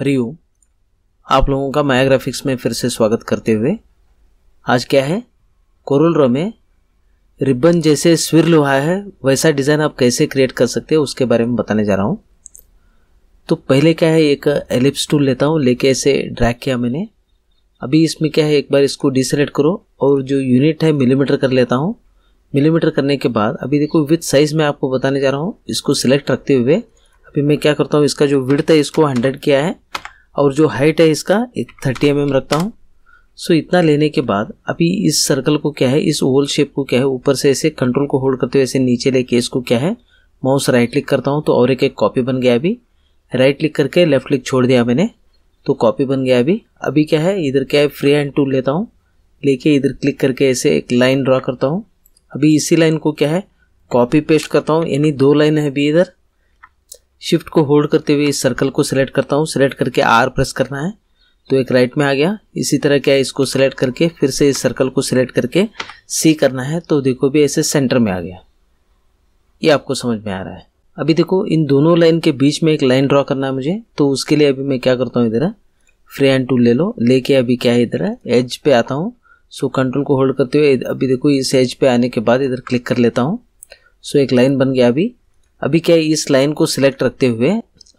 हरिओम आप लोगों का माया ग्राफिक्स में फिर से स्वागत करते हुए आज क्या है कोरल रो में रिबन जैसे स्विर लोहा है वैसा डिज़ाइन आप कैसे क्रिएट कर सकते हो उसके बारे में बताने जा रहा हूँ तो पहले क्या है एक एलिप्स टूल लेता हूँ लेके ऐसे ड्रैग किया मैंने अभी इसमें क्या है एक बार इसको डिसलेक्ट करो और जो यूनिट है मिलीमीटर कर लेता हूँ मिलीमीटर करने के बाद अभी देखो विथ साइज़ में आपको बताने जा रहा हूँ इसको सिलेक्ट रखते हुए अभी मैं क्या करता हूँ इसका जो विड्थ है इसको हंड्रेड किया है और जो हाइट है इसका एक थर्टी एम रखता हूँ सो इतना लेने के बाद अभी इस सर्कल को क्या है इस ओवल शेप को क्या है ऊपर से ऐसे कंट्रोल को होल्ड करते हुए ऐसे नीचे लेके इसको क्या है माउस राइट क्लिक करता हूँ तो और एक एक कॉपी बन गया अभी राइट क्लिक करके लेफ्ट क्लिक छोड़ दिया मैंने तो कॉपी बन गया अभी अभी क्या है इधर क्या है फ्री हैंड टूल लेता हूँ लेके इधर क्लिक करके ऐसे एक लाइन ड्रा करता हूँ अभी इसी लाइन को क्या है कॉपी पेस्ट करता हूँ यानी दो लाइन है अभी इधर शिफ्ट को होल्ड करते हुए इस सर्कल को सिलेक्ट करता हूँ सिलेक्ट करके आर प्रेस करना है तो एक राइट में आ गया इसी तरह क्या इसको सिलेक्ट करके फिर से इस सर्कल को सिलेक्ट करके सी करना है तो देखो भी ऐसे सेंटर में आ गया ये आपको समझ में आ रहा है अभी देखो इन दोनों लाइन के बीच में एक लाइन ड्रॉ करना है मुझे तो उसके लिए अभी मैं क्या करता हूँ इधर फ्री एंड टूल ले लो लेके अभी क्या है इधर एज पे आता हूँ सो कंट्रोल को होल्ड करते हुए अभी देखो इस एज पे आने के बाद इधर क्लिक कर लेता हूँ सो एक लाइन बन गया अभी अभी क्या है इस लाइन को सिलेक्ट रखते हुए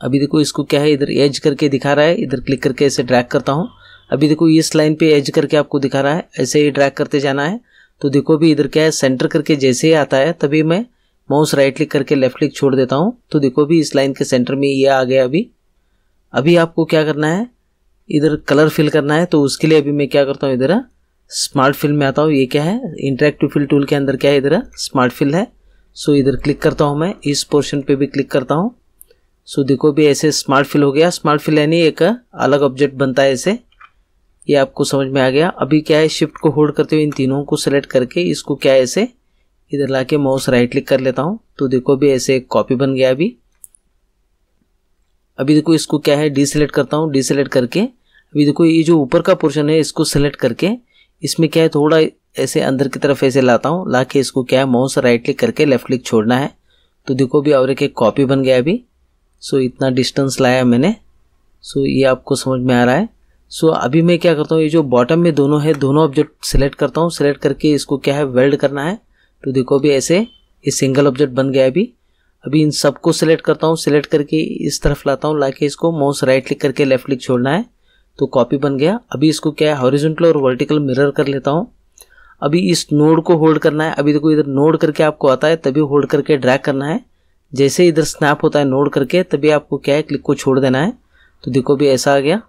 अभी देखो इसको क्या है इधर एज करके दिखा रहा है इधर क्लिक करके ऐसे ड्रैग करता हूँ अभी देखो इस लाइन पे एज करके आपको दिखा रहा है ऐसे ही ड्रैग करते जाना है तो देखो अभी इधर क्या है सेंटर करके जैसे ही आता है तभी मैं माउस राइट क्लिक करके लेफ्ट क्लिक छोड़ देता हूँ तो देखो अभी इस लाइन के सेंटर में ये आ गया अभी अभी आपको क्या करना है इधर कलर फिल करना है तो उसके लिए अभी मैं क्या करता हूँ इधर स्मार्ट फिल में आता हूँ ये क्या है इंटरेक्टिव फिल टूल के अंदर क्या है इधर स्मार्ट फिल है सो इधर क्लिक करता हूँ मैं इस पोर्शन पे भी क्लिक करता हूँ सो देखो भी ऐसे स्मार्ट फिल हो गया स्मार्ट फिल यानी एक अलग ऑब्जेक्ट बनता है ऐसे ये आपको समझ में आ गया अभी क्या है शिफ्ट को होल्ड करते हुए इन तीनों को सिलेक्ट करके इसको क्या है ऐसे इधर लाके माउस राइट क्लिक कर लेता हूँ तो देखो अभी ऐसे एक कॉपी बन गया अभी अभी देखो इसको क्या है डिसलेक्ट करता हूँ डिसलेक्ट करके अभी देखो ये जो ऊपर का पोर्शन है इसको सेलेक्ट करके इसमें क्या है थोड़ा ऐसे अंदर की तरफ ऐसे लाता हूँ ला के इसको क्या है माउस राइट क्लिक करके लेफ्ट क्लिक छोड़ना है तो देखो भी और एक कॉपी बन गया अभी सो इतना डिस्टेंस लाया मैंने सो ये आपको समझ में आ रहा है सो अभी मैं क्या करता हूँ ये जो बॉटम में दोनों है दोनों ऑब्जेक्ट सेलेक्ट करता हूँ सेलेक्ट करके इसको क्या है वेल्ड करना है तो देखो भी ऐसे ये सिंगल ऑब्जेक्ट बन गया अभी अभी इन सबको सेलेक्ट करता हूँ सेलेक्ट करके इस तरफ लाता हूँ लाके इसको माउस राइट क्लिक करके लेफ्ट क्लिक छोड़ना है तो कॉपी बन गया अभी इसको क्या है हॉरिजेंटल और वर्टिकल मिरर कर लेता हूँ अभी इस नोड को होल्ड करना है अभी देखो इधर नोड करके आपको आता है तभी होल्ड करके ड्रैग करना है जैसे इधर स्नैप होता है नोड करके तभी आपको क्या है क्लिक को छोड़ देना है तो देखो अभी ऐसा आ गया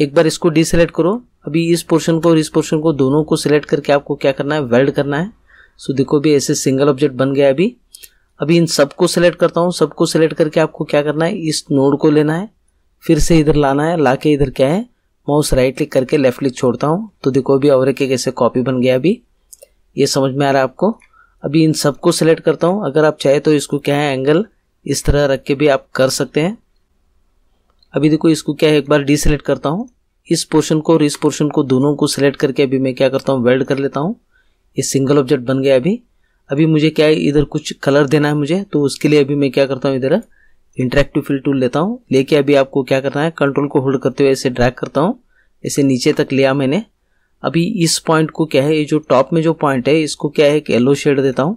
एक बार इसको डिसलेक्ट करो अभी इस पोर्शन को और इस पोर्शन को दोनों को सिलेक्ट करके आपको क्या करना है वेल्ड करना है सो देखो भी ऐसे सिंगल ऑब्जेक्ट बन गया अभी अभी इन सबको सिलेक्ट करता हूँ सबको सिलेक्ट करके आपको क्या करना है इस नोड को लेना है फिर से इधर लाना है लाके इधर क्या है माउस राइट क्लिक करके लेफ्ट क्लिक छोड़ता हूँ तो देखो अभी और एक कैसे कॉपी बन गया अभी ये समझ में आ रहा है आपको अभी इन सबको सिलेक्ट करता हूँ अगर आप चाहे तो इसको क्या है एंगल इस तरह रख के भी आप कर सकते हैं अभी देखो इसको क्या है एक बार डिसलेक्ट करता हूँ इस पोर्शन को और इस पोर्शन को दोनों को सिलेक्ट करके अभी मैं क्या करता हूँ वेल्ड कर लेता हूँ ये सिंगल ऑब्जेक्ट बन गया अभी अभी मुझे क्या है इधर कुछ कलर देना है मुझे तो उसके लिए अभी मैं क्या करता हूँ इधर इंटरेक्टिव फिल टूल लेता हूँ लेके अभी आपको क्या करना है कंट्रोल को होल्ड करते हुए इसे ड्रैग करता हूँ इसे नीचे तक लिया मैंने अभी इस पॉइंट को क्या है ये जो टॉप में जो पॉइंट है इसको क्या है एक येलो शेड देता हूँ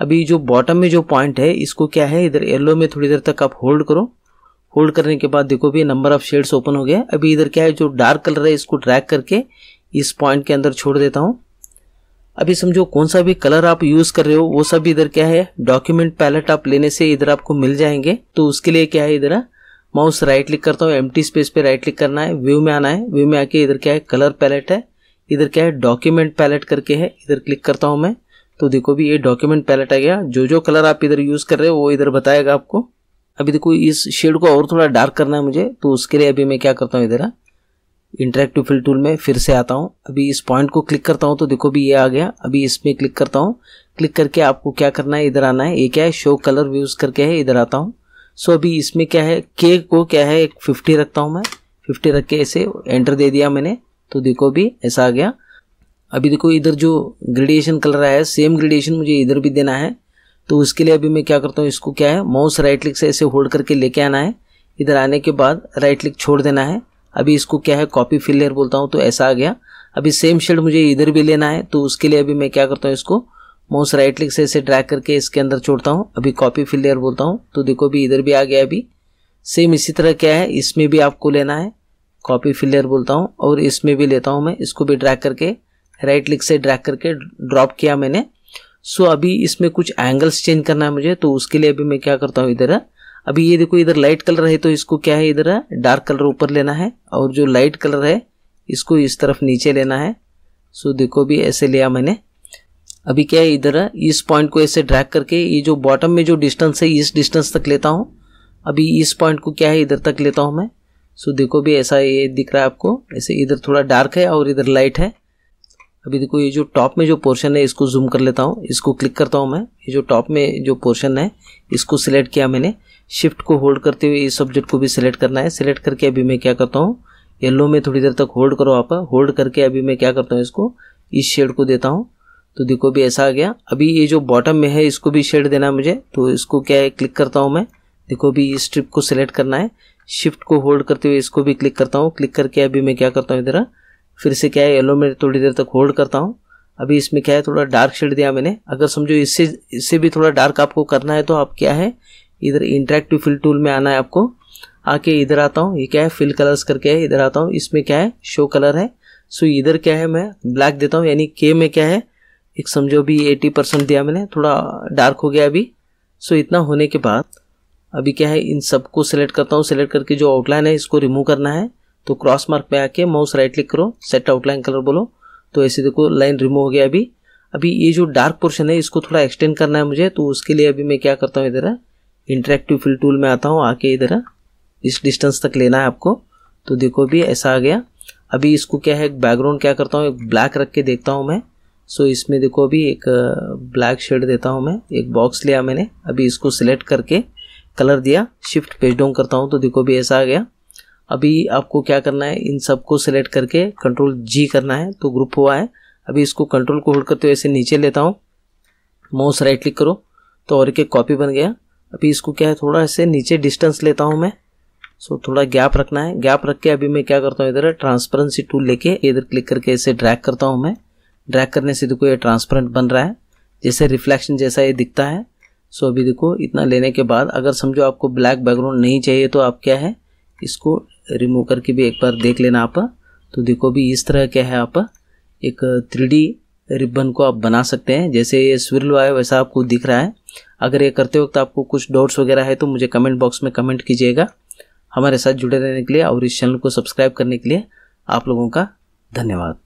अभी जो बॉटम में जो पॉइंट है इसको क्या है इधर येलो में थोड़ी देर तक आप होल्ड करो होल्ड करने के बाद देखो भी नंबर ऑफ शेड्स ओपन हो गया अभी इधर क्या है जो डार्क कलर है इसको ड्रैग करके इस पॉइंट के अंदर छोड़ देता हूँ अभी समझो कौन सा भी कलर आप यूज कर रहे हो वो सब इधर क्या है डॉक्यूमेंट पैलेट आप लेने से इधर आपको मिल जाएंगे तो उसके लिए क्या है इधर माउस राइट क्लिक करता हूँ एम स्पेस पे राइट क्लिक करना है व्यू में आना है व्यू में आके इधर क्या है कलर पैलेट है इधर क्या है डॉक्यूमेंट पैलेट करके है इधर क्लिक करता हूँ मैं तो देखो भी ये डॉक्यूमेंट पैलेट आ गया जो जो कलर आप इधर यूज कर रहे हो वो इधर बताएगा आपको अभी देखो इस शेड को और थोड़ा डार्क करना है मुझे तो उसके लिए अभी मैं क्या करता हूँ इधर इंटरेक्टिव फिल टूल में फिर से आता हूँ अभी इस पॉइंट को क्लिक करता हूँ तो देखो भी ये आ गया अभी इसमें क्लिक करता हूँ क्लिक करके आपको क्या करना है इधर आना है ये क्या है शो कलर व्यूज़ करके है इधर आता हूँ सो अभी इसमें क्या है के को क्या है एक फिफ्टी रखता हूँ मैं फिफ्टी रख के ऐसे एंटर दे दिया मैंने तो देखो भी ऐसा आ गया अभी देखो इधर जो ग्रेडिएशन कलर आया है सेम ग्रेडिएशन मुझे इधर भी देना है तो उसके लिए अभी मैं क्या करता हूँ इसको क्या है माउस राइट क्लिक से ऐसे होल्ड करके लेके आना है इधर आने के बाद राइट क्लिक छोड़ देना है अभी इसको क्या है कॉपी फिल बोलता हूँ तो ऐसा आ गया अभी सेम शेड मुझे इधर भी लेना है तो उसके लिए अभी मैं क्या करता हूँ इसको माउस राइट क्लिक से इसे ड्रैग करके इसके अंदर छोड़ता हूँ अभी कॉपी फिल बोलता हूँ तो देखो अभी इधर भी आ गया अभी सेम इसी तरह क्या है इसमें भी आपको लेना है कॉपी फिलियर बोलता हूँ और इसमें भी लेता हूँ मैं इसको भी ड्रैग करके राइट क्लिक से ड्रैग करके ड्रॉप किया मैंने सो अभी इसमें कुछ एंगल्स चेंज करना है मुझे तो उसके लिए अभी मैं क्या करता हूँ इधर अभी ये देखो इधर लाइट कलर है तो इसको क्या है इधर डार्क कलर ऊपर लेना है और जो लाइट कलर है इसको इस तरफ नीचे लेना है सो देखो भी ऐसे लिया मैंने अभी क्या है इधर इस पॉइंट को ऐसे ड्रैग करके ये जो बॉटम में जो डिस्टेंस है इस डिस्टेंस तक लेता हूँ अभी इस पॉइंट को क्या है इधर तक लेता हूँ मैं सो देखो भी ऐसा ये दिख रहा है आपको ऐसे इधर थोड़ा डार्क है और इधर लाइट है अभी देखो ये जो टॉप में जो पोर्शन है इसको जूम कर लेता हूँ इसको क्लिक करता हूँ मैं ये जो टॉप में जो पोर्शन है इसको सिलेक्ट किया मैंने शिफ्ट को होल्ड करते हुए इस सब्जेक्ट को भी सिलेक्ट करना है सिलेक्ट करके अभी मैं क्या करता हूँ येलो में थोड़ी देर तक होल्ड करो आप होल्ड करके अभी मैं क्या करता हूँ इसको इस शेड को देता हूँ तो देखो भी ऐसा आ गया अभी ये जो बॉटम में है इसको भी शेड देना है मुझे तो इसको क्या है क्लिक करता हूँ मैं देखो अभी इस स्ट्रिप को सिलेक्ट करना है शिफ्ट को होल्ड करते हुए इसको भी क्लिक करता हूँ क्लिक करके अभी मैं क्या करता हूँ इधर फिर से क्या है येलो में थोड़ी देर तक होल्ड करता हूँ अभी इसमें क्या है थोड़ा डार्क शेड दिया मैंने अगर समझो इससे इससे भी थोड़ा डार्क आपको करना है तो आप क्या है इधर इंटरेक्टिव फिल टूल में आना है आपको आके इधर आता हूँ ये क्या है फिल कलर्स करके है इधर आता हूँ इसमें क्या है शो कलर है सो इधर क्या है मैं ब्लैक देता हूँ यानी के में क्या है एक समझो अभी एटी परसेंट दिया मैंने थोड़ा डार्क हो गया अभी सो इतना होने के बाद अभी क्या है इन सबको सेलेक्ट करता हूँ सेलेक्ट करके जो आउटलाइन है इसको रिमूव करना है तो क्रॉस मार्क पे आके माउस राइट क्लिक करो सेट आउटलाइन कलर बोलो तो ऐसे देखो लाइन रिमूव हो गया अभी अभी ये जो डार्क पोर्शन है इसको थोड़ा एक्सटेंड करना है मुझे तो उसके लिए अभी मैं क्या करता हूँ इधर इंटरेक्टिव फिल टूल में आता हूँ आके इधर इस डिस्टेंस तक लेना है आपको तो देखो अभी ऐसा आ गया अभी इसको क्या है बैकग्राउंड क्या करता हूँ एक ब्लैक रख के देखता हूँ मैं सो इसमें देखो अभी एक ब्लैक शेड देता हूँ मैं एक बॉक्स लिया मैंने अभी इसको सिलेक्ट करके कलर दिया शिफ्ट पेज डाउन करता हूँ तो देखो भी ऐसा आ गया अभी आपको क्या करना है इन सबको सेलेक्ट करके कंट्रोल जी करना है तो ग्रुप हुआ है अभी इसको कंट्रोल को होल्ड करते हुए ऐसे नीचे लेता हूँ माउस राइट क्लिक करो तो और एक कॉपी बन गया अभी इसको क्या है थोड़ा ऐसे नीचे डिस्टेंस लेता हूँ मैं सो थोड़ा गैप रखना है गैप रख के अभी मैं क्या करता हूँ इधर ट्रांसपेरेंसी टूल लेके इधर क्लिक करके इसे ड्रैग करता हूँ मैं ड्रैग करने से देखो ये ट्रांसपेरेंट बन रहा है जैसे रिफ्लेक्शन जैसा ये दिखता है सो अभी देखो इतना लेने के बाद अगर समझो आपको ब्लैक बैकग्राउंड नहीं चाहिए तो आप क्या है इसको रिमूव करके भी एक बार देख लेना आप तो देखो भी इस तरह क्या है आप एक थ्री रिबन को आप बना सकते हैं जैसे ये स्विरल हुआ है वैसा आपको दिख रहा है अगर ये करते वक्त आपको कुछ डाउट्स वगैरह है तो मुझे कमेंट बॉक्स में कमेंट कीजिएगा हमारे साथ जुड़े रहने के लिए और इस चैनल को सब्सक्राइब करने के लिए आप लोगों का धन्यवाद